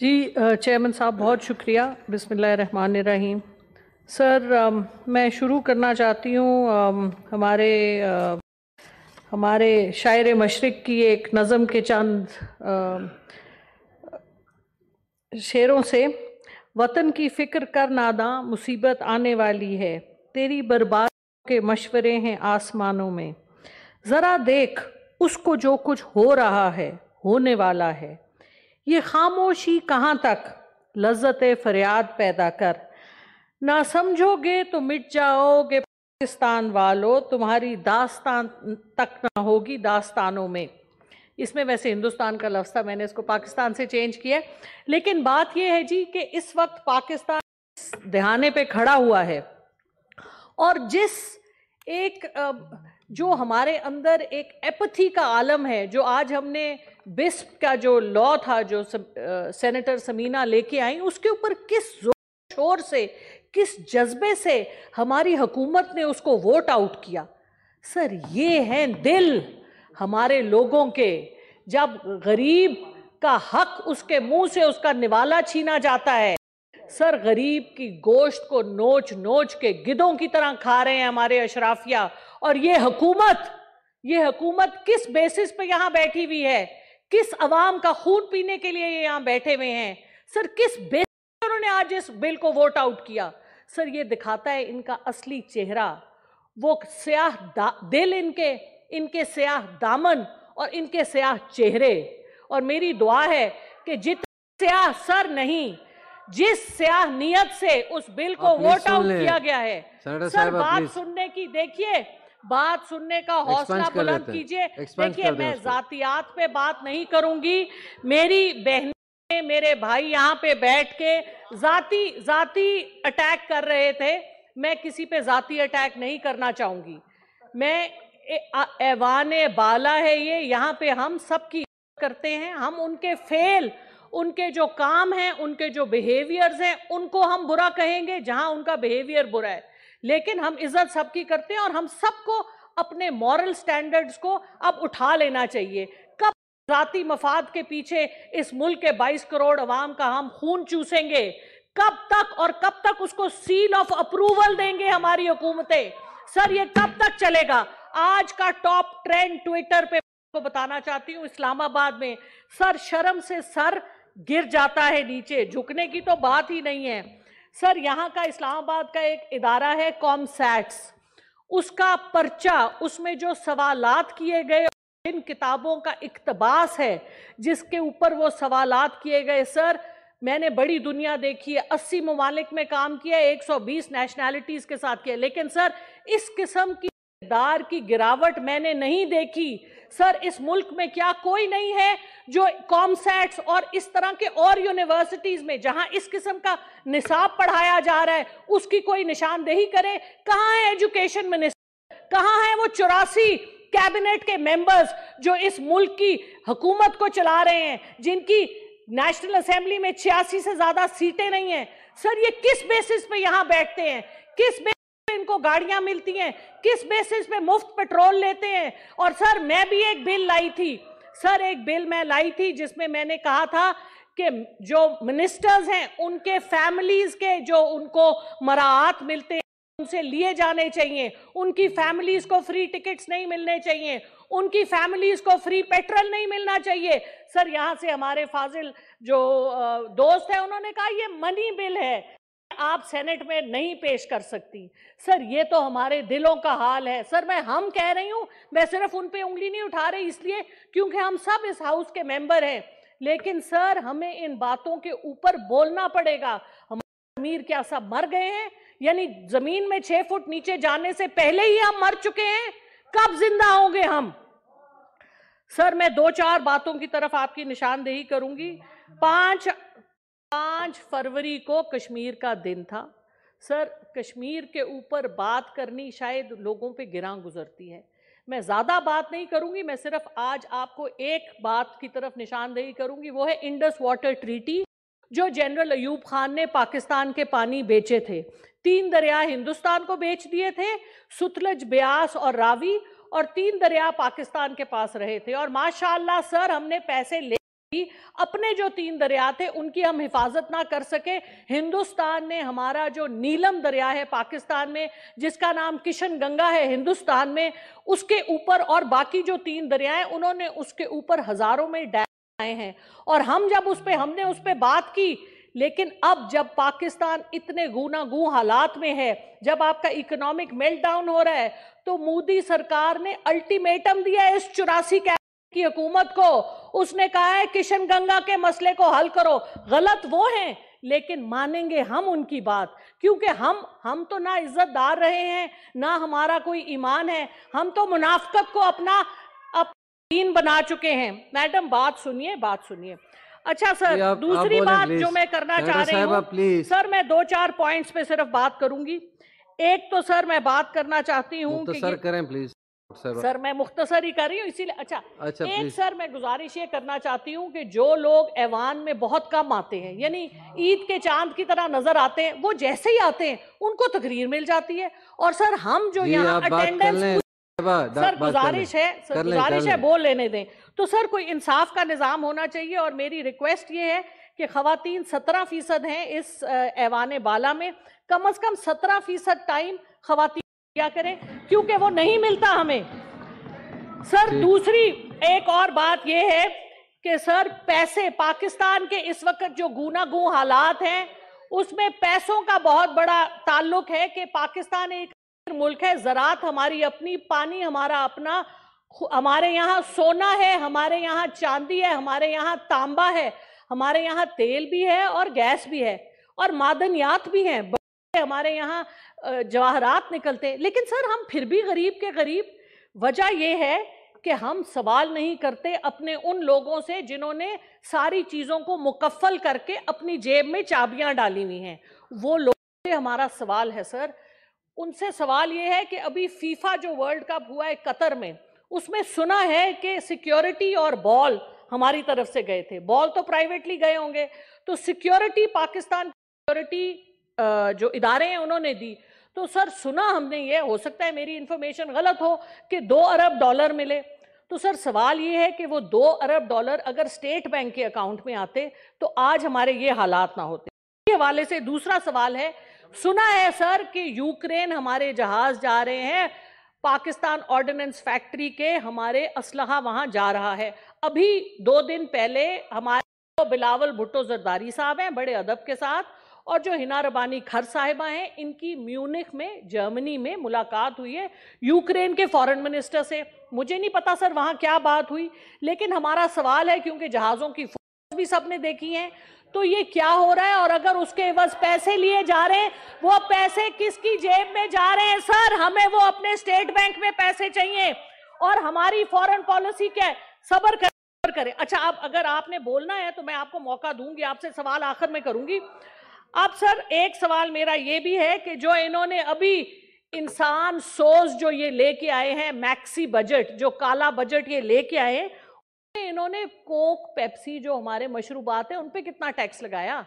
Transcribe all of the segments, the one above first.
जी chairman साहब बहुत शुक्रिया बिसमिल्ल रहीम सर मैं शुरू करना चाहती हूँ हमारे हमारे शायर मशरक़ की एक नज़म के चंद शेरों से वतन की फ़िक्र कर नादा मुसीबत आने वाली है तेरी बर्बाद के मशवरे हैं आसमानों में ज़रा देख उसको जो कुछ हो रहा है होने वाला है ये खामोशी कहाँ तक लज्जत फरियाद पैदा कर ना समझोगे तो मिट जाओगे पाकिस्तान वालों तुम्हारी दास्तान तक ना होगी दास्तानों में इसमें वैसे हिंदुस्तान का लफ्ज़ था मैंने इसको पाकिस्तान से चेंज किया लेकिन बात यह है जी कि इस वक्त पाकिस्तान दहाने पे खड़ा हुआ है और जिस एक जो हमारे अंदर एक एपथी का आलम है जो आज हमने बिस्प का जो लॉ था जो सब, आ, सेनेटर समीना लेके आई उसके ऊपर किस जोर शोर से किस जज्बे से हमारी हुकूमत ने उसको वोट आउट किया सर ये हैं दिल हमारे लोगों के जब गरीब का हक उसके मुंह से उसका निवाला छीना जाता है सर गरीब की गोश्त को नोच नोच के गिदों की तरह खा रहे हैं हमारे अशराफिया और ये हकूमत ये हकूमत किस बेसिस पे यहाँ बैठी हुई है किस अवाम का खून पीने के लिए ये यहाँ बैठे हुए हैं सर किस बेस उन्होंने आज इस बिल को वोट आउट किया सर ये दिखाता है इनका असली चेहरा वो स्याह दिल इनके इनके स्याह दामन और इनके स्याह चेहरे और मेरी दुआ है कि जित स्याह सर नहीं जिस स्याह नियत से उस बिल को वोट आउट किया गया है सर बात सुनने की देखिए बात सुनने का हौसला बुलंद कीजिए देखिए मैं जातियात पे बात नहीं करूंगी मेरी बहन मेरे भाई यहाँ पे बैठ के जाति जाति अटैक कर रहे थे मैं किसी पे जाति अटैक नहीं करना चाहूंगी मैं ऐवान बाला है ये यहाँ पे हम सबकी करते हैं हम उनके फेल उनके जो काम हैं उनके जो बिहेवियर्स हैं उनको हम बुरा कहेंगे जहां उनका बिहेवियर बुरा है लेकिन हम इज्जत सबकी करते हैं और हम सबको अपने मॉरल स्टैंडर्ड्स को अब उठा लेना चाहिए कब जाति मफाद के पीछे इस मुल्क के 22 करोड़ अवाम का हम खून चूसेंगे कब तक और कब तक उसको सील ऑफ अप्रूवल देंगे हमारी हुकूमतें सर ये कब तक चलेगा आज का टॉप ट्रेंड ट्विटर पे आपको बताना चाहती हूँ इस्लामाबाद में सर शर्म से सर गिर जाता है नीचे झुकने की तो बात ही नहीं है सर यहाँ का इस्लामाबाद का एक इदारा है कॉमसैट्स उसका पर्चा उसमें जो सवालात किए गए जिन किताबों का इकतबास है जिसके ऊपर वो सवालात किए गए सर मैंने बड़ी दुनिया देखी है अस्सी ममालिक में काम किया एक सौ बीस नेशनैलिटीज के साथ किया लेकिन सर इस किस्म की दार की गिरावट मैंने नहीं देखी सर इस मुल्क में क्या कोई नहीं है जो कॉमसेट्स और इस तरह के और यूनिवर्सिटीज में जहां इस किस्म का निसाब पढ़ाया जा रहा है उसकी कोई निशानदेही करे कहा है एजुकेशन मिनिस्टर कहाँ है वो चौरासी कैबिनेट के मेंबर्स जो इस मुल्क की हुकूमत को चला रहे हैं जिनकी नेशनल असेंबली में छियासी से ज्यादा सीटें नहीं है सर ये किस बेसिस पे यहां बैठते हैं किस इनको गाड़ियां मिलती हैं किस बेसिस पे मुफ्त पेट्रोल लेते हैं और सर मैं भी एक बिल लाई थी सर एक बिल मैं लाई थी जिसमें मैंने कहा था कि जो मिनिस्टर्स हैं उनके फैमिलीज के जो उनको मराहत मिलते हैं उनसे लिए जाने चाहिए उनकी फैमिलीज को फ्री टिकट्स नहीं मिलने चाहिए उनकी फैमिलीज को फ्री पेट्रोल नहीं मिलना चाहिए सर यहाँ से हमारे फाजिल जो दोस्त है उन्होंने कहा ये मनी बिल है आप सेनेट में नहीं पेश कर सकती सर ये तो हमारे दिलों का हाल है सर मैं हम कह रही हूँ मैं सिर्फ उन पे उंगली नहीं उठा रही इसलिए क्योंकि हम सब इस हाउस के मेंबर हैं लेकिन सर हमें इन बातों के ऊपर बोलना पड़ेगा हम अमीर क्या सब मर गए हैं यानी जमीन में छह फुट नीचे जाने से पहले ही हम मर चुके हैं कब जिंदा होंगे हम सर मैं दो चार बातों की तरफ आपकी निशानदेही करूंगी पांच पाँच फरवरी को कश्मीर का दिन था सर कश्मीर के ऊपर बात करनी शायद लोगों पे गिरा गुजरती है मैं ज़्यादा बात नहीं करूँगी मैं सिर्फ आज आपको एक बात की तरफ निशानदेही करूंगी वो है इंडस वाटर ट्रीटी जो जनरल अयूब खान ने पाकिस्तान के पानी बेचे थे तीन दरिया हिंदुस्तान को बेच दिए थे सुतलज ब्यास और रावी और तीन दरिया पाकिस्तान के पास रहे थे और माशाल्लाह सर हमने पैसे ले थी अपने जो तीन दरिया थे उनकी हम हिफाजत ना कर सके हिंदुस्तान ने हमारा जो नीलम दरिया है पाकिस्तान में जिसका नाम किशन गंगा है हिंदुस्तान में उसके ऊपर और बाकी जो तीन दरिया हैं उन्होंने उसके ऊपर हजारों में डैम आए हैं और हम जब उस पर हमने उस पर बात की लेकिन अब जब पाकिस्तान इतने गुनागू हालात में है जब आपका इकोनॉमिक मेल्टडाउन हो रहा है तो मोदी सरकार ने अल्टीमेटम दिया है इस चौरासी कैप की हुकूमत को उसने कहा है किशन गंगा के मसले को हल करो गलत वो हैं लेकिन मानेंगे हम उनकी बात क्योंकि हम हम तो ना इज्जतदार रहे हैं ना हमारा कोई ईमान है हम तो मुनाफ्त को अपना तीन बना चुके हैं मैडम बात सुनिए बात सुनिए अच्छा सर आप, दूसरी आप बात जो मैं करना चाह रही हूँ सर मैं दो चार पॉइंट्स पे सिर्फ बात करूंगी एक तो सर मैं बात करना चाहती हूँ तो सर करें प्लीज सर, सर मैं मुख्तसर ही कर रही हूँ इसीलिए अच्छा, अच्छा एक सर मैं गुजारिश ये करना चाहती हूँ कि जो लोग ऐवान में बहुत कम आते हैं यानी ईद के चांद की तरह नजर आते हैं वो जैसे ही आते हैं उनको तकरीर मिल जाती है और सर हम जो यहाँ अटेंडेंस सर गुजारिश है सर गुजारिश है बोल लेने दें तो सर कोई इंसाफ का निज़ाम होना चाहिए और मेरी रिक्वेस्ट ये है कि खातन सत्रह फीसद हैं इस ऐवान बाला में कम अज़ कम सत्रह फीसद टाइम खातन क्या करें क्योंकि वो नहीं मिलता हमें सर दूसरी एक और बात ये है कि सर पैसे पाकिस्तान के इस वक्त जो गु हालात हैं उसमें पैसों का बहुत बड़ा ताल्लुक है कि पाकिस्तान एक मुल्क है ज़रात हमारी अपनी पानी हमारा अपना हमारे यहाँ सोना है हमारे यहाँ चांदी है हमारे यहाँ तांबा है हमारे यहाँ तेल भी है और गैस भी है और मादनियात भी हैं हमारे यहाँ जवाहरात निकलते लेकिन सर हम फिर भी गरीब के गरीब वजह यह है कि हम सवाल नहीं करते अपने उन लोगों से जिन्होंने सारी चीज़ों को मुकफ़ल करके अपनी जेब में चाबियां डाली हुई हैं वो लोग से हमारा सवाल है सर उनसे सवाल ये है कि अभी फीफा जो वर्ल्ड कप हुआ है कतर में उसमें सुना है कि सिक्योरिटी और बॉल हमारी तरफ से गए थे बॉल तो प्राइवेटली गए होंगे तो सिक्योरिटी पाकिस्तान सिक्योरिटी जो इदारे हैं उन्होंने दी तो सर सुना हमने ये हो सकता है मेरी इन्फॉर्मेशन गलत हो कि दो अरब डॉलर मिले तो सर सवाल ये है कि वो दो अरब डॉलर अगर स्टेट बैंक के अकाउंट में आते तो आज हमारे ये हालात ना होते के हवाले से दूसरा सवाल है सुना है सर कि यूक्रेन हमारे जहाज जा रहे हैं पाकिस्तान ऑर्डिनेंस फैक्ट्री के हमारे असलहा वहां जा रहा है अभी दो दिन पहले हमारे तो बिलावल भुट्टो जरदारी साहब हैं बड़े अदब के साथ और जो हिना रबानी खर साहिबा हैं इनकी म्यूनिख में जर्मनी में मुलाकात हुई है यूक्रेन के फॉरेन मिनिस्टर से मुझे नहीं पता सर वहाँ क्या बात हुई लेकिन हमारा सवाल है क्योंकि जहाज़ों की भी सबने देखी हैं तो ये क्या हो रहा है और अगर उसके बस पैसे लिए जा रहे हैं वो पैसे किसकी जेब में जा रहे हैं सर हमें वो अपने स्टेट बैंक में पैसे चाहिए और हमारी फॉरेन पॉलिसी क्या है सबर कर करें अच्छा आप अगर आपने बोलना है तो मैं आपको मौका दूंगी आपसे सवाल आखिर में करूंगी अब सर एक सवाल मेरा ये भी है कि जो इन्होंने अभी इंसान सोच जो ये लेके आए हैं मैक्सी बजट जो काला बजट ये लेके आए हैं इन्होंने कोक पेप्सी जो हमारे मशरूबात हैं उन पर कितना टैक्स लगाया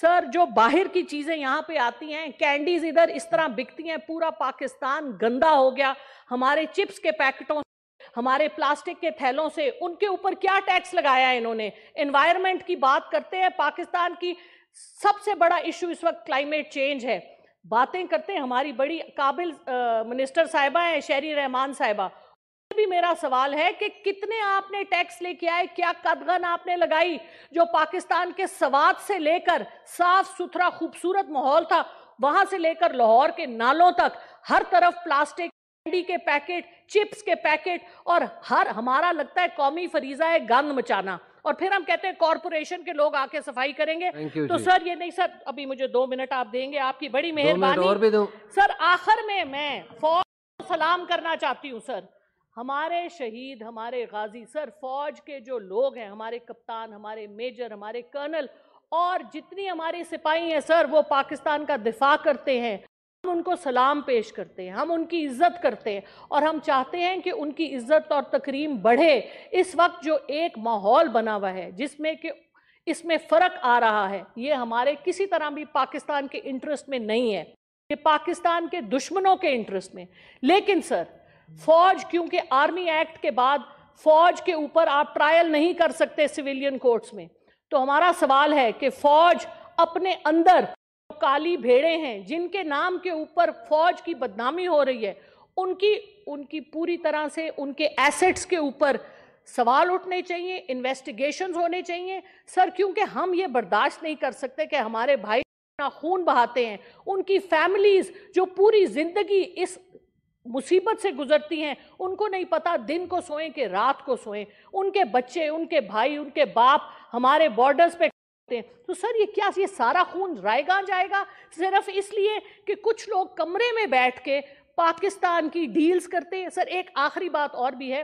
सर जो बाहर की चीज़ें यहाँ पे आती हैं कैंडीज इधर इस तरह बिकती हैं पूरा पाकिस्तान गंदा हो गया हमारे चिप्स के पैकेटों हमारे प्लास्टिक के थैलों से उनके ऊपर क्या टैक्स लगाया इन्होंने एनवायरमेंट की बात करते हैं पाकिस्तान की सबसे बड़ा इशू इस वक्त क्लाइमेट चेंज है बातें करते हैं हमारी बड़ी काबिल मिनिस्टर साहिबा हैं शहरी रहमान साहिबा भी मेरा सवाल है कि कितने आपने टैक्स लेके आए क्या कदगन आपने लगाई जो पाकिस्तान के सवाद से लेकर साफ सुथरा खूबसूरत माहौल था वहां से लेकर लाहौर के नालों तक हर तरफ प्लास्टिक कैंडी के पैकेट चिप्स के पैकेट और हर हमारा लगता है कौमी फरीजा है गंद मचाना और फिर हम कहते हैं कॉरपोरेशन के लोग आके सफाई करेंगे तो सर ये नहीं सर अभी मुझे दो मिनट आप देंगे आपकी बड़ी मेहरबानी सर आखिर में मैं फौज सलाम करना चाहती हूँ सर हमारे शहीद हमारे गाजी सर फौज के जो लोग हैं हमारे कप्तान हमारे मेजर हमारे कर्नल और जितनी हमारे सिपाही हैं सर वो पाकिस्तान का दिफा करते हैं हम उनको सलाम पेश करते हैं हम उनकी इज्जत करते हैं और हम चाहते हैं कि उनकी इज्जत और तकरीम बढ़े इस वक्त जो एक माहौल बना हुआ है जिसमें कि इसमें फ़र्क आ रहा है ये हमारे किसी तरह भी पाकिस्तान के इंटरेस्ट में नहीं है ये पाकिस्तान के दुश्मनों के इंटरेस्ट में लेकिन सर फौज क्योंकि आर्मी एक्ट के बाद फौज के ऊपर आप ट्रायल नहीं कर सकते सिविलियन कोर्ट्स में तो हमारा सवाल है कि फौज अपने अंदर काली भेड़े हैं जिनके नाम के ऊपर फौज की बदनामी हो रही है उनकी उनकी पूरी तरह से उनके एसेट्स के ऊपर सवाल उठने चाहिए इन्वेस्टिगेशन होने चाहिए सर क्योंकि हम ये बर्दाश्त नहीं कर सकते कि हमारे भाई अपना खून बहाते हैं उनकी फैमिलीज जो पूरी ज़िंदगी इस मुसीबत से गुजरती हैं उनको नहीं पता दिन को सोएं कि रात को सोएं उनके बच्चे उनके भाई उनके बाप हमारे बॉर्डर्स पे हैं तो सर ये क्या ये सारा खून रायगा जाएगा सिर्फ इसलिए कि कुछ लोग कमरे में बैठ के पाकिस्तान की डील्स करते हैं सर एक आखिरी बात और भी है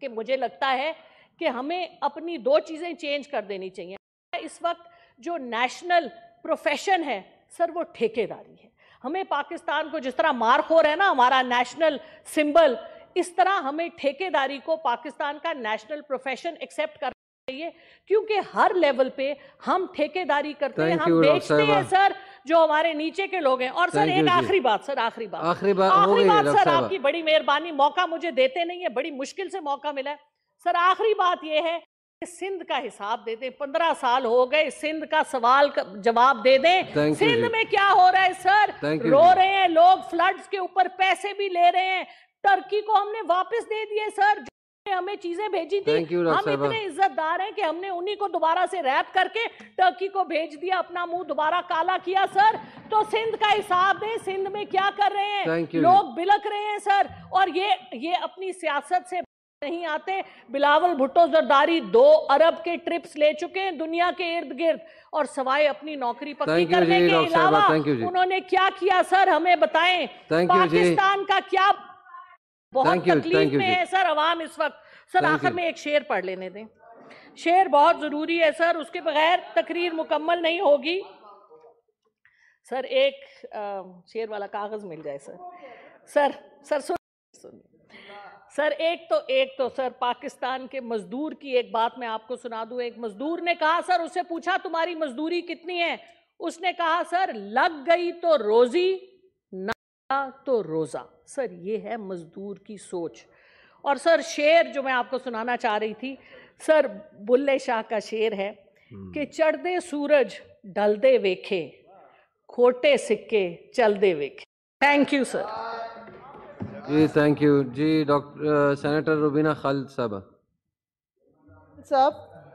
कि मुझे लगता है कि हमें अपनी दो चीज़ें चेंज कर देनी चाहिए इस वक्त जो नेशनल प्रोफेशन है सर वो ठेकेदारी है हमें पाकिस्तान को जिस तरह मार खो रहा है ना हमारा नेशनल सिंबल इस तरह हमें ठेकेदारी को पाकिस्तान का नेशनल प्रोफेशन एक्सेप्ट कर चाहिए क्योंकि हर लेवल पे हम ठेकेदारी करते हैं हम बेचते हैं सर जो हमारे नीचे के लोग हैं और सर एक आखिरी बात सर आखिरी बात आखिरी बात आखिरी बात सर आपकी बड़ी मेहरबानी मौका मुझे देते नहीं है बड़ी मुश्किल से मौका मिला है सर आखिरी बात यह है सिंध का हिसाब दे दें पंद्रह साल हो गए सिंध का सवाल जवाब दे दें सिंध में क्या हो रहा है सर रो रहे हैं लोग फ्लड्स के ऊपर पैसे भी ले रहे हैं टर्की को हमने वापस दे दिए सर हमें चीजें भेजी थी हम इतने इज्जतदार हैं कि हमने उन्हीं को दोबारा से रैप करके टर्की को भेज दिया अपना मुंह दोबारा काला किया सर तो सिंध का हिसाब दे सिंध में क्या कर रहे हैं लोग बिलक रहे हैं सर और ये ये अपनी सियासत से नहीं आते बिलावल भुट्टो जरदारी दो अरब के ट्रिप्स ले चुके हैं दुनिया के इर्द गिर्द और सवाए अपनी नौकरी पक्की करने के अलावा उन्होंने क्या किया सर हमें बताएं पाकिस्तान का क्या बहुत तकलीफ में है सर आवाम इस वक्त सर आखिर में एक शेर पढ़ लेने दें शेर बहुत ज़रूरी है सर उसके बगैर तकरीर मुकम्मल नहीं होगी सर एक शेर वाला कागज़ मिल जाए सर सर सर सुन सुन सर एक तो एक तो सर पाकिस्तान के मजदूर की एक बात मैं आपको सुना दूं एक मजदूर ने कहा सर उससे पूछा तुम्हारी मजदूरी कितनी है उसने कहा सर लग गई तो रोजी तो रोज़ा सर ये है मज़दूर की सोच और सर शेर जो मैं आपको सुनाना चाह रही थी सर बुल्ले शाह का शेर है हम्म। कि चढ़ते सूरज ढल वेखे खोटे सिक्के चल दे वेखे thank you sir ji thank you ji doctor senator Rubina Khalid साहब साहब